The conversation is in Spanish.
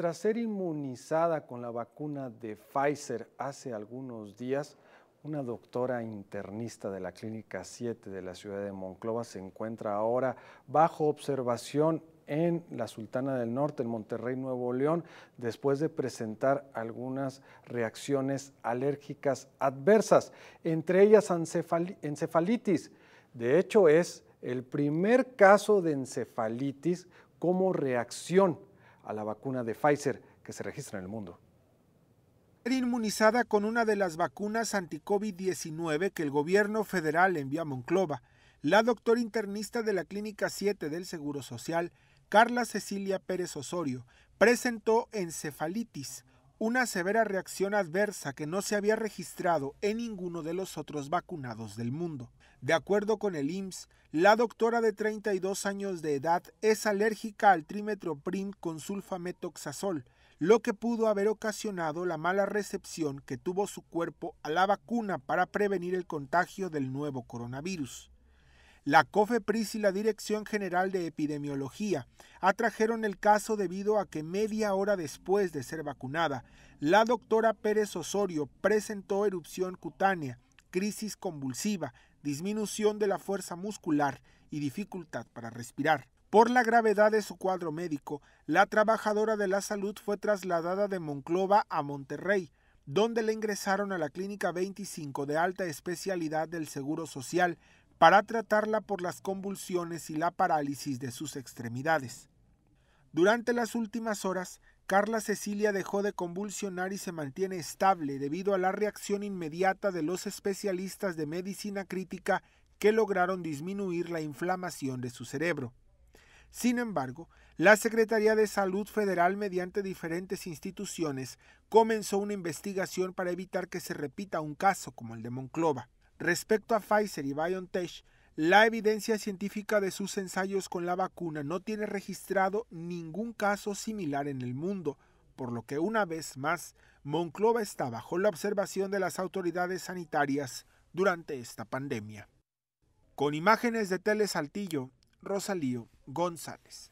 tras ser inmunizada con la vacuna de Pfizer hace algunos días, una doctora internista de la Clínica 7 de la ciudad de Monclova se encuentra ahora bajo observación en la Sultana del Norte, en Monterrey, Nuevo León, después de presentar algunas reacciones alérgicas adversas, entre ellas encefalitis. De hecho, es el primer caso de encefalitis como reacción a la vacuna de Pfizer que se registra en el mundo. Inmunizada con una de las vacunas anti-COVID-19 que el gobierno federal envió a Monclova, la doctora internista de la Clínica 7 del Seguro Social, Carla Cecilia Pérez Osorio, presentó encefalitis, una severa reacción adversa que no se había registrado en ninguno de los otros vacunados del mundo. De acuerdo con el IMSS, la doctora de 32 años de edad es alérgica al trimetoprim con sulfametoxazol, lo que pudo haber ocasionado la mala recepción que tuvo su cuerpo a la vacuna para prevenir el contagio del nuevo coronavirus. La COFEPRIS y la Dirección General de Epidemiología atrajeron el caso debido a que media hora después de ser vacunada, la doctora Pérez Osorio presentó erupción cutánea, crisis convulsiva, disminución de la fuerza muscular y dificultad para respirar. Por la gravedad de su cuadro médico, la trabajadora de la salud fue trasladada de Monclova a Monterrey, donde la ingresaron a la Clínica 25 de alta especialidad del Seguro Social para tratarla por las convulsiones y la parálisis de sus extremidades. Durante las últimas horas, Carla Cecilia dejó de convulsionar y se mantiene estable debido a la reacción inmediata de los especialistas de medicina crítica que lograron disminuir la inflamación de su cerebro. Sin embargo, la Secretaría de Salud Federal, mediante diferentes instituciones, comenzó una investigación para evitar que se repita un caso como el de Monclova. Respecto a Pfizer y BioNTech, la evidencia científica de sus ensayos con la vacuna no tiene registrado ningún caso similar en el mundo, por lo que una vez más Monclova está bajo la observación de las autoridades sanitarias durante esta pandemia. Con imágenes de Telesaltillo, Rosalío González.